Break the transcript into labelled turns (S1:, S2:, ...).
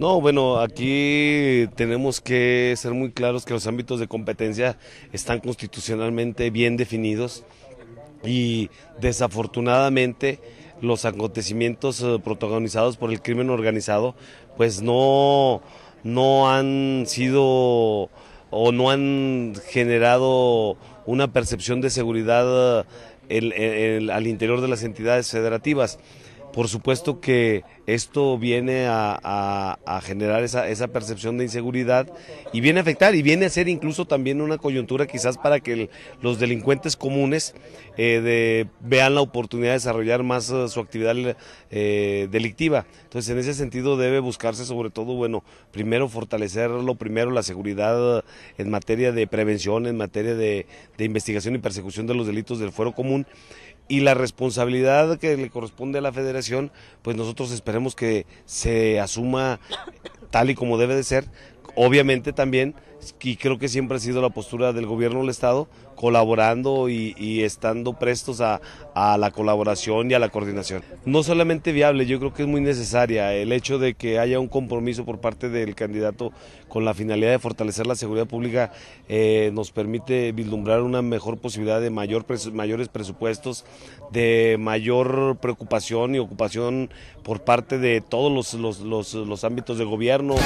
S1: No, bueno, aquí tenemos que ser muy claros que los ámbitos de competencia están constitucionalmente bien definidos y desafortunadamente los acontecimientos eh, protagonizados por el crimen organizado pues no, han sido o no han generado una percepción de seguridad eh, al interior de las entidades federativas. Por supuesto que esto viene a, generar esa, percepción de inseguridad y viene a afectar y viene a ser incluso también una coyuntura quizás para que los delincuentes comunes eh, vean la oportunidad de desarrollar más eh, su actividad eh, delictiva. Entonces en ese sentido debe buscarse sobre todo, bueno, primero fortalecer lo primero la seguridad en materia de prevención, en materia de, de investigación y persecución de los delitos del fuero común y la responsabilidad que le corresponde a la federación, pues nosotros esperemos que se asuma tal y como debe de ser, obviamente también, y creo que siempre ha sido la postura del gobierno del Estado, colaborando y, estando prestos a, la colaboración y a la coordinación. No solamente viable, yo creo que es muy necesaria el hecho de que haya un compromiso por parte del candidato con la finalidad de fortalecer la seguridad pública, eh, nos permite vislumbrar una mejor posibilidad de mayor, mayores presupuestos, de mayor preocupación y ocupación por parte de todos los, los ámbitos de gobierno.